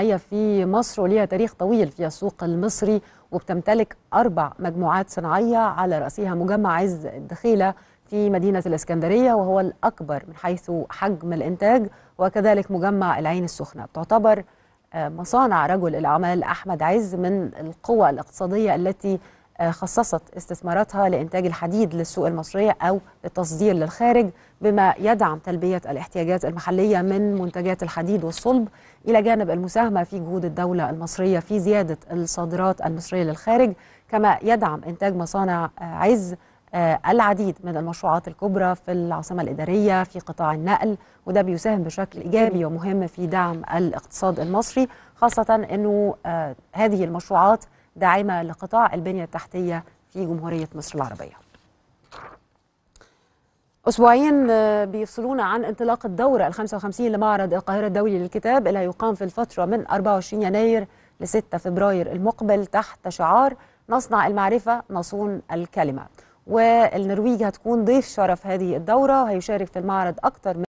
هي في مصر وليها تاريخ طويل في السوق المصري وبتمتلك أربع مجموعات صناعية على رأسها مجمع عز الدخيلة في مدينة الإسكندرية وهو الأكبر من حيث حجم الإنتاج وكذلك مجمع العين السخنة تعتبر آه، مصانع رجل الأعمال أحمد عز من القوى الاقتصادية التي آه، خصصت استثماراتها لإنتاج الحديد للسوق المصرية أو للتصدير للخارج بما يدعم تلبية الاحتياجات المحلية من منتجات الحديد والصلب إلى جانب المساهمة في جهود الدولة المصرية في زيادة الصادرات المصرية للخارج كما يدعم إنتاج مصانع آه، عز آه، العديد من المشروعات الكبرى في العاصمة الإدارية في قطاع النقل وده بيساهم بشكل إيجابي ومهم في دعم الاقتصاد المصري خاصة أنه هذه المشروعات داعمة لقطاع البنية التحتية في جمهورية مصر العربية أسبوعين آه، بيفصلونا عن انطلاق الدورة ال 55 لمعرض القاهرة الدولي للكتاب اللي هيقام في الفترة من 24 يناير ل 6 فبراير المقبل تحت شعار نصنع المعرفة نصون الكلمة والنرويج هتكون ضيف شرف هذه الدورة وهيشارك في المعرض أكثر من